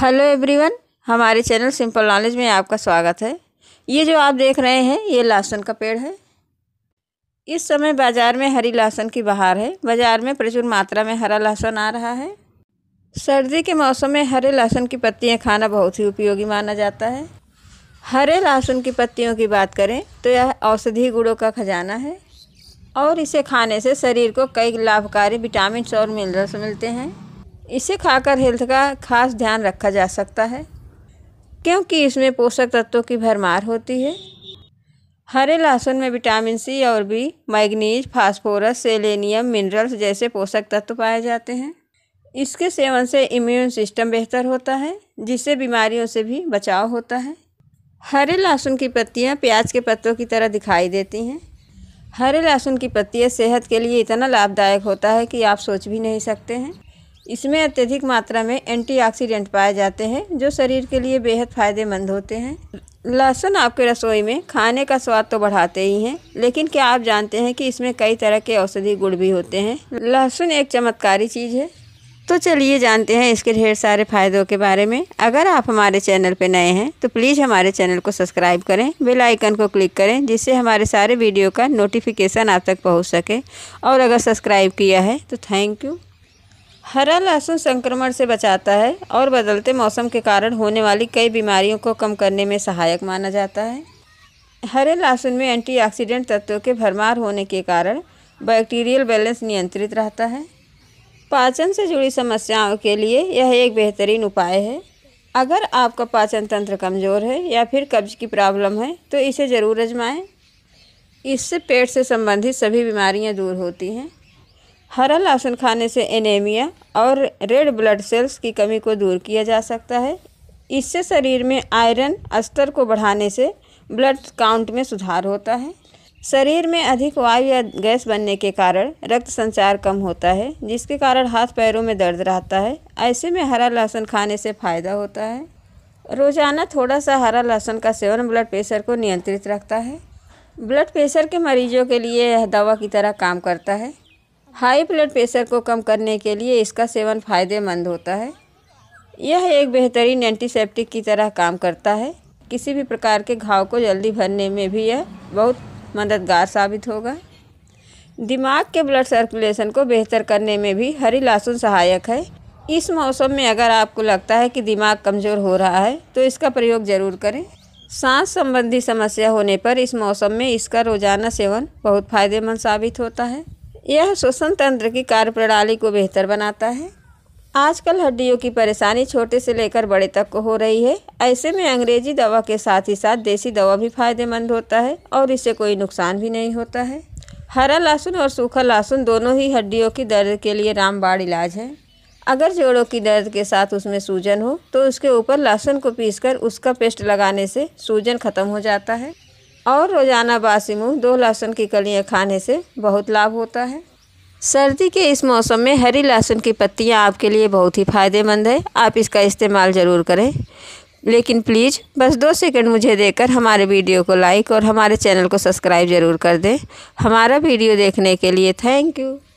hello everyone हमारे channel simple knowledge में आपका स्वागत है ये जो आप देख रहे हैं ये लहसुन का पेड़ है इस समय बाज़ार में हरी लहसुन की बहार है बाज़ार में प्रचुर मात्रा में हरा लहसुन आ रहा है सर्दी के मौसम में हरे लहसुन की पत्तियाँ खाना बहुत ही उपयोगी माना जाता है हरे लहसुन की पत्तियों की बात करें तो यह औषधि गुड़ों का खजाना है और इसे खाने से शरीर को कई लाभकारी विटामिन और मिनरल्स मिलते हैं इसे खाकर हेल्थ का खास ध्यान रखा जा सकता है क्योंकि इसमें पोषक तत्वों की भरमार होती है हरे लहसुन में विटामिन सी और B manganese phosphorus selenium minerals जैसे पोषक तत्व पाए जाते हैं इसके सेवन से इम्यून सिस्टम बेहतर होता है जिससे बीमारियों से भी बचाव होता है हरे लहसुन की पत्तियाँ प्याज के पत्तों की तरह दिखाई देती हैं हरे लहसुन की पत्तियाँ सेहत के लिए इतना लाभदायक होता है कि आप सोच भी नहीं सकते हैं इसमें अत्यधिक मात्रा में एंटीऑक्सीडेंट पाए जाते हैं जो शरीर के लिए बेहद फ़ायदेमंद होते हैं लहसुन आपके रसोई में खाने का स्वाद तो बढ़ाते ही हैं लेकिन क्या आप जानते हैं कि इसमें कई तरह के औषधि गुण भी होते हैं लहसुन एक चमत्कारी चीज़ है तो चलिए जानते हैं इसके ढेर सारे फ़ायदों के बारे में अगर आप हमारे चैनल पर नए हैं तो प्लीज़ हमारे चैनल को सब्सक्राइब करें बेल आइकन को क्लिक करें जिससे हमारे सारे वीडियो का नोटिफिकेशन आप तक पहुंच सके और अगर सब्सक्राइब किया है तो थैंक यू हरा लहसुन संक्रमण से बचाता है और बदलते मौसम के कारण होने वाली कई बीमारियों को कम करने में सहायक माना जाता है हरे लहसुन में एंटीऑक्सीडेंट तत्वों के भरमार होने के कारण बैक्टीरियल बैलेंस नियंत्रित रहता है पाचन से जुड़ी समस्याओं के लिए यह एक बेहतरीन उपाय है अगर आपका पाचन तंत्र कमज़ोर है या फिर कब्ज की प्रॉब्लम है तो इसे ज़रूर आजमाएं इससे पेट से संबंधित सभी बीमारियां दूर होती हैं हरा लहसुन खाने से एनेमिया और रेड ब्लड सेल्स की कमी को दूर किया जा सकता है इससे शरीर में आयरन स्तर को बढ़ाने से ब्लड काउंट में सुधार होता है शरीर में अधिक वायु या गैस बनने के कारण रक्त संचार कम होता है जिसके कारण हाथ पैरों में दर्द रहता है ऐसे में हरा लहसुन खाने से फ़ायदा होता है रोज़ाना थोड़ा सा हरा लहसुन का सेवन ब्लड प्रेशर को नियंत्रित रखता है ब्लड प्रेशर के मरीजों के लिए यह दवा की तरह काम करता है हाई ब्लड प्रेशर को कम करने के लिए इसका सेवन फ़ायदेमंद होता है यह एक बेहतरीन एंटीसेप्टिक की तरह काम करता है किसी भी प्रकार के घाव को जल्दी भरने में भी यह बहुत मददगार साबित होगा दिमाग के ब्लड सर्कुलेशन को बेहतर करने में भी हरी लहसुन सहायक है इस मौसम में अगर आपको लगता है कि दिमाग कमज़ोर हो रहा है तो इसका प्रयोग ज़रूर करें सांस संबंधी समस्या होने पर इस मौसम में इसका रोज़ाना सेवन बहुत फ़ायदेमंद साबित होता है यह श्वसन तंत्र की कार्यप्रणाली को बेहतर बनाता है आजकल हड्डियों की परेशानी छोटे से लेकर बड़े तक को हो रही है ऐसे में अंग्रेजी दवा के साथ ही साथ देसी दवा भी फायदेमंद होता है और इससे कोई नुकसान भी नहीं होता है हरा लहसुन और सूखा लहसुन दोनों ही हड्डियों की दर्द के लिए रामबाड़ इलाज है अगर जोड़ों की दर्द के साथ उसमें सूजन हो तो उसके ऊपर लहसुन को पीसकर उसका पेस्ट लगाने से सूजन खत्म हो जाता है और रोज़ाना बासी मुँह दो लहसुन की कलियाँ खाने से बहुत लाभ होता है सर्दी के इस मौसम में हरी लहसुन की पत्तियाँ आपके लिए बहुत ही फ़ायदेमंद है आप इसका इस्तेमाल ज़रूर करें लेकिन प्लीज़ बस दो सेकंड मुझे देकर हमारे वीडियो को लाइक और हमारे चैनल को सब्सक्राइब ज़रूर कर दें हमारा वीडियो देखने के लिए थैंक यू